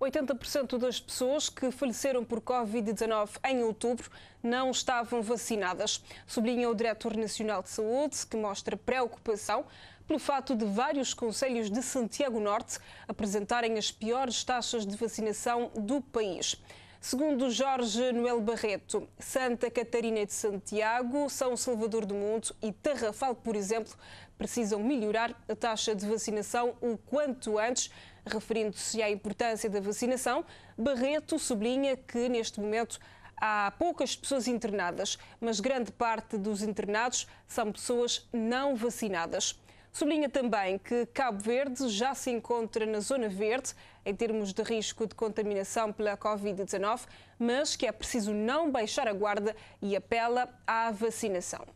80% das pessoas que faleceram por Covid-19 em outubro não estavam vacinadas. Sublinha o Diretor Nacional de Saúde, que mostra preocupação pelo fato de vários conselhos de Santiago Norte apresentarem as piores taxas de vacinação do país. Segundo Jorge Noel Barreto, Santa Catarina de Santiago, São Salvador do Mundo e Tarrafal, por exemplo, precisam melhorar a taxa de vacinação o quanto antes. Referindo-se à importância da vacinação, Barreto sublinha que neste momento há poucas pessoas internadas, mas grande parte dos internados são pessoas não vacinadas. Sublinha também que Cabo Verde já se encontra na zona verde em termos de risco de contaminação pela Covid-19, mas que é preciso não baixar a guarda e apela à vacinação.